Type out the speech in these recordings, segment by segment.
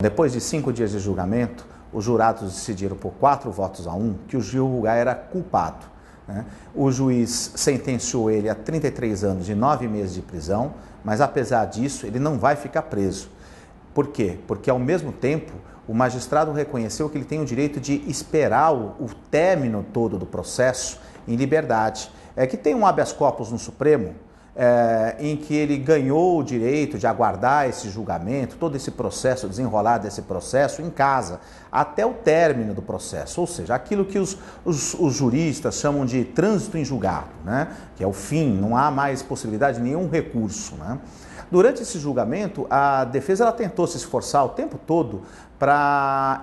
Depois de cinco dias de julgamento, os jurados decidiram por quatro votos a um que o Gil Rugar era culpado. Né? O juiz sentenciou ele a 33 anos e nove meses de prisão, mas apesar disso, ele não vai ficar preso. Por quê? Porque ao mesmo tempo, o magistrado reconheceu que ele tem o direito de esperar o, o término todo do processo em liberdade. É que tem um habeas corpus no Supremo é, em que ele ganhou o direito de aguardar esse julgamento, todo esse processo, desenrolar desse processo em casa, até o término do processo, ou seja, aquilo que os, os, os juristas chamam de trânsito em julgado, né? que é o fim, não há mais possibilidade de nenhum recurso. Né? Durante esse julgamento, a defesa ela tentou se esforçar o tempo todo para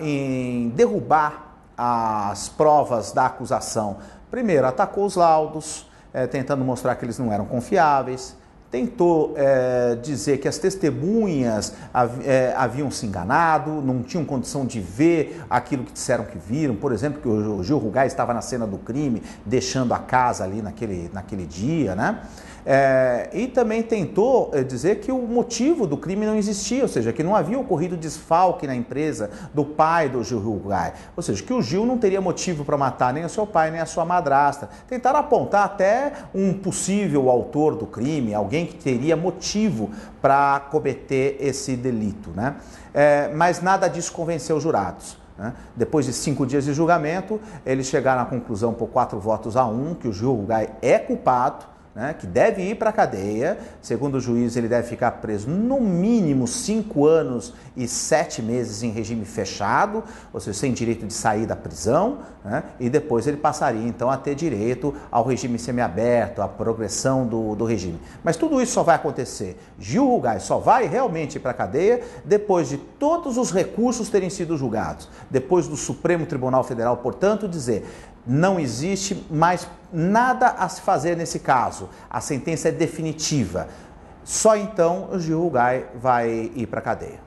derrubar as provas da acusação. Primeiro, atacou os laudos, é, tentando mostrar que eles não eram confiáveis, tentou é, dizer que as testemunhas hav é, eh, haviam se enganado, não tinham condição de ver aquilo que disseram que viram, por exemplo, que o Gil Rugai estava na cena do crime, deixando a casa ali naquele, naquele dia, né? É, e também tentou eh, dizer que o motivo do crime não existia, ou seja, que não havia ocorrido desfalque na empresa do pai do Gil Rugai. Ou seja, que o Gil não teria motivo para matar nem o seu pai, nem a sua madrasta. Tentaram apontar até um possível autor do crime, alguém que teria motivo para cometer esse delito. Né? É, mas nada disso convenceu os jurados. Né? Depois de cinco dias de julgamento, eles chegaram à conclusão por quatro votos a um que o Gil Rugai é culpado né, que deve ir para a cadeia. Segundo o juiz, ele deve ficar preso no mínimo cinco anos e sete meses em regime fechado, ou seja, sem direito de sair da prisão, né, e depois ele passaria então a ter direito ao regime semiaberto, à progressão do, do regime. Mas tudo isso só vai acontecer. Gil Rugai só vai realmente ir para a cadeia depois de todos os recursos terem sido julgados, depois do Supremo Tribunal Federal, portanto, dizer não existe mais nada a se fazer nesse caso. A sentença é definitiva. Só então o Gil Gai vai ir para a cadeia.